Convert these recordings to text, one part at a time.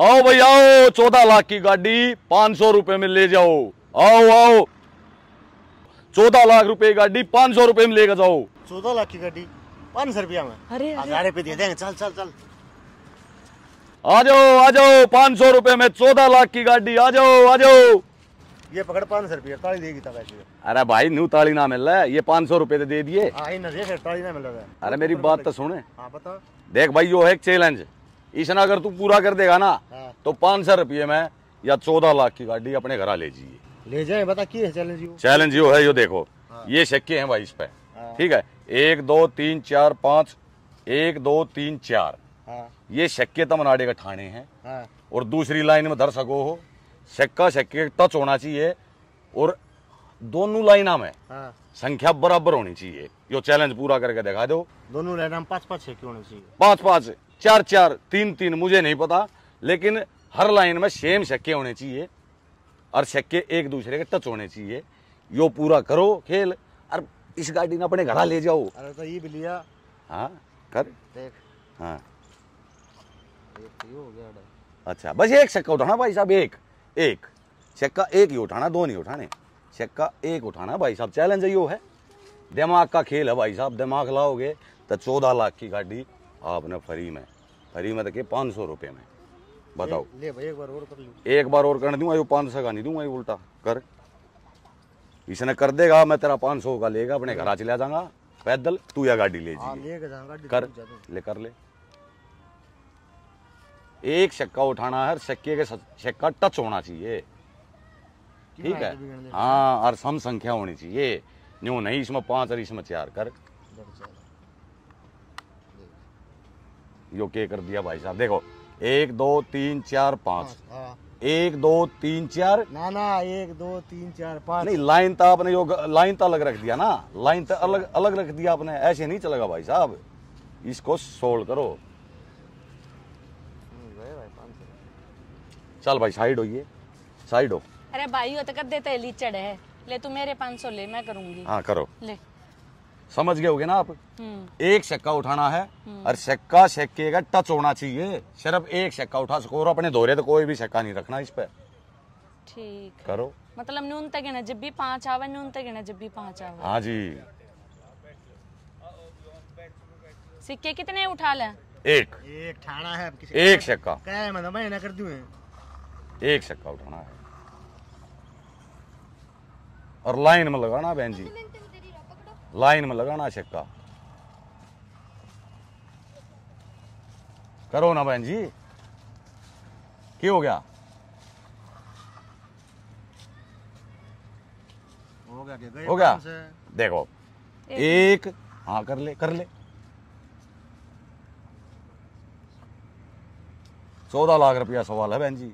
आओ भाई आओ चौदह लाख की गाड़ी पाँच सौ रुपए में ले जाओ आओ आओ चौदह लाख रुपए की गाड़ी पाँच सौ रुपए में लेकर जाओ चौदह लाख की गाड़ी पाँच सौ रुपया में अरे हजार रुपए दे देंगे चल चल चल आ जाओ आ जाओ पांच सौ रुपए में चौदह लाख की गाड़ी आ जाओ आ जाओ ये पकड़ पाँच सौ रुपया ताली देगी अरे भाई न्यू ताली ना मिल रहा है ये पांच सौ रुपए तो दे दिए हाँ, ताली ना मिल रहा है अरे मेरी बात तो सुने हाँ, देख भाई यो है चैलेंज इसने अगर तू पूरा कर देगा ना हाँ। तो पाँच सौ रुपये में या चौदह लाख की गाड़ी अपने घर ले जाइए ले जाए बता की है चैलेंज चैलेंज यो है यो देखो हाँ। ये शक्के हैं भाई इस पे हाँ। ठीक है एक दो तीन चार पाँच एक दो तीन चार ये शक्के तमनाडे का ठाणे हैं और दूसरी लाइन में धर सको हो शक्का शक्के टच होना चाहिए और दोनों लाइना में हाँ। संख्या बराबर होनी चाहिए यो चैलेंज पूरा करके दिखा दो दोनों लाइना में पाँच पाँच शक्के होने चाहिए पांच पाँच चार चार तीन तीन मुझे नहीं पता लेकिन हर लाइन में सेम छक्के होने चाहिए और छक्के एक दूसरे के टच होने चाहिए यो पूरा करो खेल और इस गाड़ी ने अपने घड़ा ले जाओ अरे तो ये लिया हाँ कर देख हाँ तो अच्छा बस एक छक्का उठाना भाई साहब एक एक छक्का एक ही उठाना दो नहीं उठाने छक्का एक उठाना भाई साहब चैलेंज यो है दिमाग का खेल है भाई साहब दिमाग लाओगे तो चौदह लाख की गाड़ी आपने फ्री में हरी मत के पाँच सौ रुपये में बताओ ले एक बार और कर लूँ एक बार और करने दूंगा पाँच सौ का नहीं दूंगा ये उल्टा कर इसने कर देगा मैं तेरा पाँच सौ का लेगा अपने घर चला जाऊंगा पैदल तू या गाड़ी ले हाँ, जाएगी कर ले कर ले एक शक्का उठाना है शक्के के शक्का टच होना चाहिए ठीक है हाँ और सम संख्या होनी चाहिए न्यू नहीं इसमें पाँच और इसमें चार कर यो के कर दिया भाई साहब देखो एक दो तीन चार पाँच हाँ। एक दो तीन चार ना ना एक दो तीन चार पाँच नहीं लाइन तो आपने यो लाइन तो अलग रख दिया ना लाइन तो अलग अच्छा। अलग रख दिया आपने ऐसे नहीं चलेगा भाई साहब इसको सोल्ड करो चल भाई साइड हो ये साइड हो अरे भाई हो तो कर देते लीचड़ है ले तू मेरे पाँच सौ ले मैं करूंगी हाँ करो ले समझ गए होगे ना आप हम्म। एक शक्का उठाना है हम्म। और शक्का शक्के का टच होना चाहिए सिर्फ एक शक्का उठा सको और अपने धोरे तो कोई भी शक्का नहीं रखना इस पर ठीक करो मतलब नून तक गिना जब भी पांच आवे नून तक गिना जब भी पांच आवे हाँ जी सिक्के कितने उठा ले एक एक ठाणा है एक शक्का क्या है मतलब मैं ना कर दूँ एक शक्का उठाना है और लाइन में लगाना बहन जी लाइन में लगाना छक्का करो ना बहन जी क्या हो गया हो गया हो गया देखो एक, एक हाँ कर ले कर ले चौदह लाख रुपया सवाल है बहन जी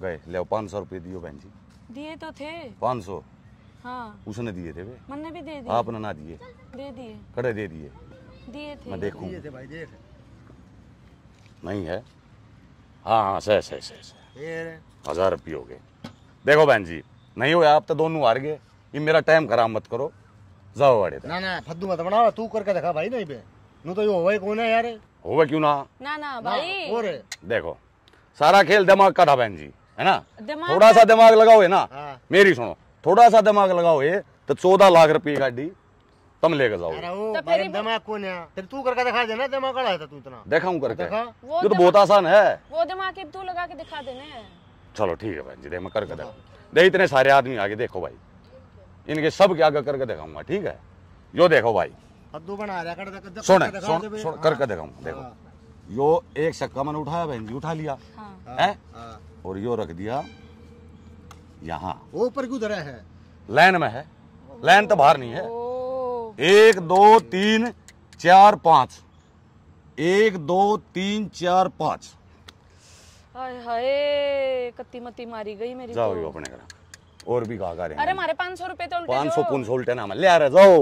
गए ले पाँच सौ रुपये दियो बहन जी दिए तो थे पाँच सौ हाँ उसने दिए थे वे मैंने भी दे दिए आपने ना दिए दे दिए कड़े दे दिए दिए थे मैं देखूं दिए थे भाई देख नहीं है हाँ हाँ सह सह सह सह हजार रुपये हो गए देखो बहन जी नहीं हो गया आप तो दोनों हार गए ये मेरा टाइम खराब मत करो जाओ वाड़े ना ना फद्दू मत बनाओ तू करके देखा भाई नहीं बे नु तो ये होवे कौन है यार होवे क्यों ना ना ना भाई और देखो सारा खेल दिमाग का था बहन जी है ना थोड़ा सा दिमाग लगाओ है ना हाँ। मेरी सुनो थोड़ा सा दिमाग लगाओ ये तो चौदह लाख रुपये गाड़ी तुम लेके जाओ तो दिमाग कौन है तू दिखा देना तो, तो बहुत आसान है वो दिमाग तू लगा के दिखा देना चलो ठीक है भाई जी देख करके दिखा दे इतने सारे आदमी आगे देखो भाई इनके सब के आगे करके दिखाऊंगा ठीक है यो देखो भाई सुन सुन करके दिखाऊंगा हाँ। देखो यो एक सक्का मैंने उठाया बहन जी उठा लिया हाँ। है हाँ। और यो रख दिया यहाँ ऊपर कुधर है लाइन में है लाइन तो बाहर नहीं है एक दो तीन चार पाँच एक दो तीन चार पाँच हाय हाय कत्ती मत्ती मारी गई मेरी जाओ तो। अपने घर और भी गागा रहे अरे हमारे पाँच सौ रूपए तो उल्टे पाँच सौ पुन सौ उल्टे नाम ले आ रहे जाओ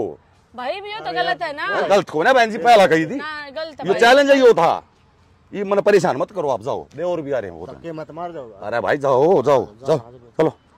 भाई भी तो गलत है ना गलत को ना बहन जी पहला कही थी गलत ये चैलेंज ही वो था ये मन परेशान मत करो आप जाओ देवर और भी आ रहे हैं वो तो मत मार जाओ अरे भाई जाओ जाओ जाओ चलो